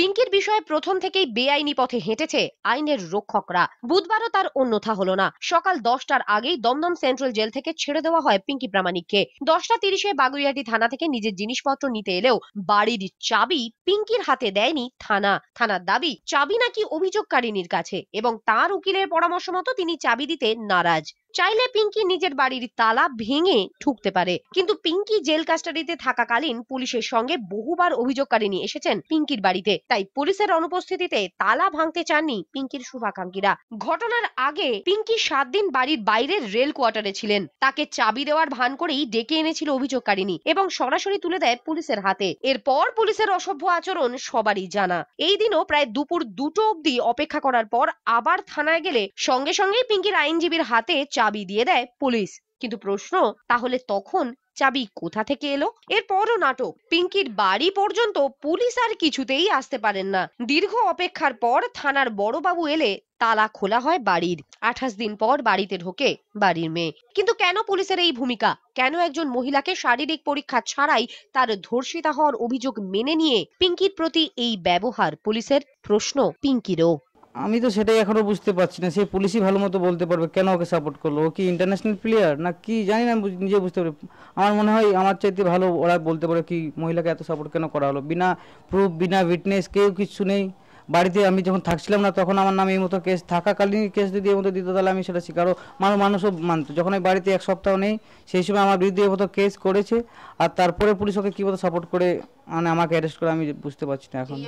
পিঙ্কির বিষয়ে প্রথম থেকেই বেআইনি পথে হেঁটেছে আইনের রক্ষকরা বুধবারও তার অন্যথা হলো না সকাল দশটার আগেই দমদম সেন্ট্রাল জেল থেকে ছেড়ে দেওয়া হয় পিঙ্কি প্রামাণিককে দশটা তিরিশে বাগুইয়াটি থানা থেকে নিজের জিনিসপত্র নিতে এলেও বাড়ির চাবি পিঙ্কির হাতে দেয়নি থানা থানার দাবি চাবি নাকি অভিযোগকারিনীর কাছে এবং তার উকিলের পরামর্শ মতো তিনি চাবি দিতে নারাজ চাইলে পিঙ্কি নিজের বাড়ির তালা ভেঙে ঠুকতে পারে কিন্তু পিঙ্কি জেল কাস্টাডিতে থাকাকালীন পুলিশের সঙ্গে বহুবার অভিযোগকারী নিয়ে এসেছেন পিঙ্কির বাড়িতে তাই পুলিশের অনুপস্থিতিতে তালা ভাঙতে চাননি পিঙ্কির শুভাকাঙ্ক্ষীরা ঘটনার আগে পিঙ্কি সাত দিন বাড়ির বাইরের রেল কোয়ার্টারে ছিলেন তাকে চাবি দেওয়ার ভান করেই ডেকে এনেছিল অভিযোগকারিনী এবং সরাসরি তুলে দেয় পুলিশের হাতে এরপর পুলিশের অসভ্য আচরণ সবারই জানা এই দিনও প্রায় দুপুর দুটো অবধি অপেক্ষা করার পর আবার থানায় গেলে সঙ্গে সঙ্গেই পিঙ্কির আইনজীবীর হাতে চাবি চাবি দিয়ে দেয় পুলিশ কিন্তু প্রশ্ন তাহলে তখন চাবি কোথা থেকে এলো এরপরও নাটক পিঙ্কির বাড়ি পর্যন্ত পুলিশ আর কিছুতেই আসতে পারেন না দীর্ঘ অপেক্ষার পর থানার বড়বাবু এলে তালা খোলা হয় বাড়ির আঠাশ দিন পর বাড়িতে ঢোকে বাড়ির মেয়ে কিন্তু কেন পুলিশের এই ভূমিকা কেন একজন মহিলাকে শারীরিক পরীক্ষা ছাড়াই তার ধর্ষিতা হওয়ার অভিযোগ মেনে নিয়ে পিঙ্কির প্রতি এই ব্যবহার পুলিশের প্রশ্ন পিঙ্কিরও আমি তো সেটাই এখনো বুঝতে পারছি না সেই পুলিশই ভালো মতো বলতে পারবে কেন ওকে সাপোর্ট করলো ও কি ইন্টারন্যাশনাল প্লেয়ার না কি জানি না নিজে বুঝতে পারবে আমার মনে হয় আমার চাইতে ভালো ওরা বলতে পারে কি মহিলাকে এত সাপোর্ট কেন করা হলো বিনা প্রুফ বিনা উইটনেস কেউ কিছু নেই বাড়িতে আমি যখন থাকছিলাম না তখন আমার নামে এই মতো কেস থাকাকালীন কেস যদি এই মতো দিত তাহলে আমি সেটা স্বীকারও মানুষ মানুষও মানত যখন আমি বাড়িতে এক সপ্তাহ নেই সেই সময় আমার বিরুদ্ধে এই মতো কেস করেছে আর তারপরে পুলিশ ওকে কী মতো সাপোর্ট করে মানে আমাকে অ্যারেস্ট করে আমি বুঝতে পারছি না এখন